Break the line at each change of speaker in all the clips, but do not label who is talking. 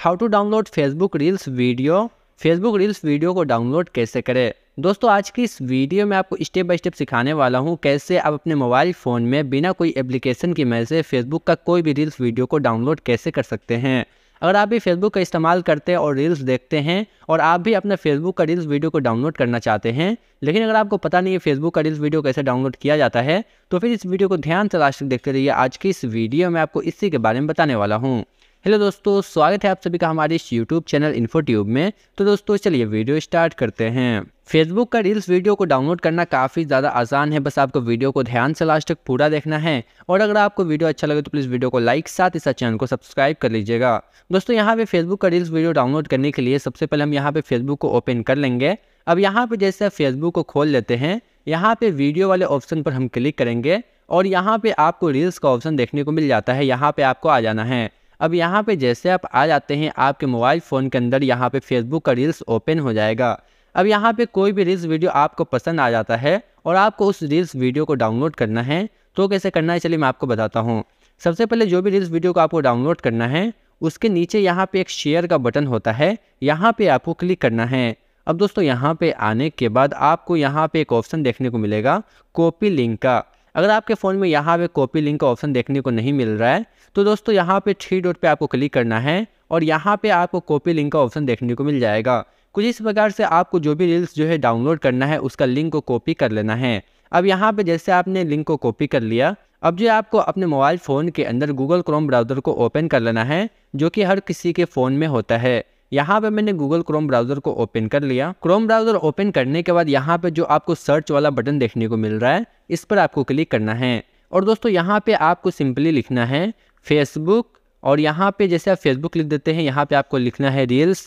how to download Facebook reels video Facebook reels video को download कैसे करें दोस्तों आज की इस वीडियो में आपको स्टेप बाय स्टेप सिखाने वाला हूं कैसे आप अपने मोबाइल फ़ोन में बिना कोई एप्लीकेशन की मदद से फेसबुक का कोई भी रील्स वीडियो को डाउनलोड कैसे कर सकते हैं अगर आप भी फेसबुक का इस्तेमाल करते हैं और रील्स देखते हैं और आप भी अपने फेसबुक का रील्स वीडियो को डाउनलोड करना चाहते हैं लेकिन अगर आपको पता नहीं है फेसबुक का रील्स वीडियो कैसे डाउनलोड किया जाता है तो फिर इस वीडियो को ध्यान से लास्ट देखते रहिए आज की इस वीडियो में आपको इसी के बारे में बताने वाला हूँ हेलो दोस्तों स्वागत है आप सभी का हमारे इस यूट्यूब चैनल इन्फोट्यूब में तो दोस्तों चलिए वीडियो स्टार्ट करते हैं फेसबुक का रील्स वीडियो को डाउनलोड करना काफ़ी ज़्यादा आसान है बस आपको वीडियो को ध्यान से लास्ट तक पूरा देखना है और अगर आपको वीडियो अच्छा लगे तो प्लीज़ वीडियो को लाइक साथ ही साथ चैनल को सब्सक्राइब कर लीजिएगा दोस्तों यहाँ पे फेसबुक का रील्स वीडियो डाउनलोड करने के लिए सबसे पहले हम यहाँ पे फेसबुक को ओपन कर लेंगे अब यहाँ पे जैसे फेसबुक को खोल लेते हैं यहाँ पे वीडियो वाले ऑप्शन पर हम क्लिक करेंगे और यहाँ पे आपको रील्स का ऑप्शन देखने को मिल जाता है यहाँ पे आपको आ जाना है अब यहाँ पे जैसे आप आ जाते हैं आपके मोबाइल फ़ोन के अंदर यहाँ पे फेसबुक का रील्स ओपन हो जाएगा अब यहाँ पे कोई भी रील्स वीडियो आपको पसंद आ जाता है और आपको उस रील्स वीडियो को डाउनलोड करना है तो कैसे करना है चलिए मैं आपको बताता हूँ सबसे पहले जो भी रील्स वीडियो को आपको डाउनलोड करना है उसके नीचे यहाँ पर एक शेयर का बटन होता है यहाँ पर आपको क्लिक करना है अब दोस्तों यहाँ पे आने के बाद आपको यहाँ पे एक ऑप्शन देखने को मिलेगा कॉपी लिंक का अगर आपके फ़ोन में यहाँ पे कॉपी लिंक का ऑप्शन देखने को नहीं मिल रहा है तो दोस्तों यहाँ पे थ्री डॉट पे आपको क्लिक करना है और यहाँ पे आपको कॉपी लिंक का ऑप्शन देखने को मिल जाएगा कुछ इस प्रकार से आपको जो भी रील्स जो है डाउनलोड करना है उसका लिंक को कॉपी कर लेना है अब यहाँ पे जैसे आपने लिंक को कॉपी कर लिया अब जो आपको अपने मोबाइल फ़ोन के अंदर गूगल क्रोम ब्राउज़र को ओपन कर लेना है जो कि हर किसी के फ़ोन में होता है यहाँ पे मैंने गूगल क्रोम ब्राउजर को ओपन कर लिया क्रोम ब्राउजर ओपन करने के बाद यहाँ पे जो आपको सर्च वाला बटन देखने को मिल रहा है इस पर आपको क्लिक करना है और दोस्तों यहाँ पे आपको सिंपली लिखना है फेसबुक और यहाँ पे जैसे आप फेसबुक लिख देते हैं यहाँ पे आपको लिखना है रील्स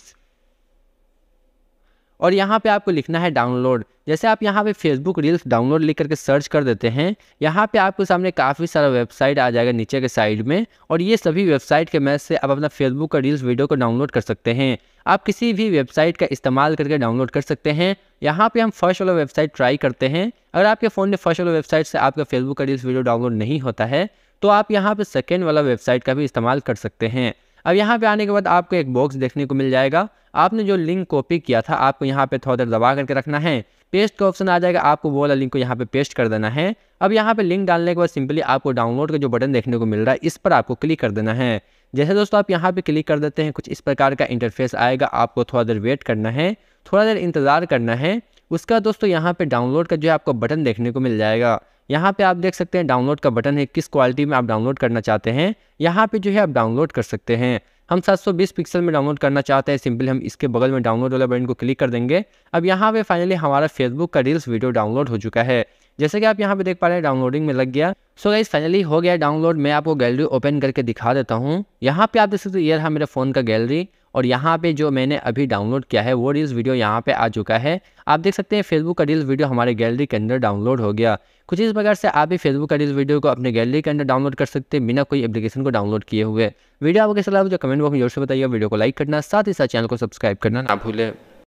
और यहाँ पे आपको लिखना है डाउनलोड जैसे आप यहाँ पे फेसबुक रील्स डाउनलोड लिख करके सर्च कर देते हैं यहाँ पे आपके सामने काफ़ी सारा वेबसाइट आ जाएगा नीचे के साइड में और ये सभी वेबसाइट के मैच से आप अपना फेसबुक का रील्स वीडियो को डाउनलोड कर सकते हैं आप किसी भी वेबसाइट का इस्तेमाल करके डाउनलोड कर सकते हैं यहाँ पर हम फर्स्ट वाला वेबसाइट ट्राई करते हैं अगर आपके फ़ोन में फर्स्ट वाला वेबसाइट से आपका फेसबुक का रील्स वीडियो डाउनलोड नहीं होता है तो आप यहाँ पर सेकेंड वाला वेबसाइट का भी इस्तेमाल कर सकते हैं अब यहाँ पे आने के बाद आपको एक बॉक्स देखने को मिल जाएगा आपने जो लिंक कॉपी किया था आपको यहाँ पे थोड़ा देर दबा करके रखना है पेस्ट का ऑप्शन आ जाएगा आपको वो वाला लिंक को यहाँ पे पेस्ट कर देना है अब यहाँ पे लिंक डालने के बाद सिंपली आपको डाउनलोड का जो बटन देखने को मिल रहा है इस पर आपको क्लिक कर देना है जैसे दोस्तों आप यहाँ पे क्लिक कर देते हैं कुछ इस प्रकार का इंटरफेस आएगा आपको थोड़ा देर वेट करना है थोड़ा देर इंतज़ार करना है उसका दोस्तों यहाँ पे डाउनलोड का जो है आपको बटन देखने को मिल जाएगा यहाँ पे आप देख सकते हैं डाउनलोड का बटन है किस क्वालिटी में आप डाउनलोड करना चाहते हैं यहाँ पे जो है आप डाउनलोड कर सकते हैं हम 720 पिक्सल में डाउनलोड करना चाहते हैं सिंपल हम इसके बगल में डाउनलोड वाला बटन को क्लिक कर देंगे अब यहाँ पे फाइनली हमारा फेसबुक का रील्स वीडियो डाउनलोड हो चुका है जैसे कि आप यहाँ पे देख पा रहे हैं डाउनलोडिंग में लग गया सो गाइज फाइनली हो गया डाउनलोड मैं आपको गैलरी ओपन करके दिखा देता हूँ यहाँ पे आप देख सकते हो ये रहा मेरे फ़ोन का गैलरी और यहाँ पे जो मैंने अभी डाउनलोड किया है वो रील्स वीडियो यहाँ पे आ चुका है आप देख सकते हैं फेसबुक का रील्स वीडियो हमारे गैलरी के अंदर डाउनलोड हो गया कुछ इस प्रकार से आप भी फेसबुक का रील्स वीडियो को अपने गैलरी के अंदर डाउनलोड कर सकते हैं बिना कोई एप्लीकेशन को डाउनलोड किए हुए वीडियो आपको कैसे लगा मुझे कमेंट बॉक्स में जोर से बताइए वीडियो को लाइक करना साथ ही साथ चैनल को सब्सक्राइब करना ना भूलें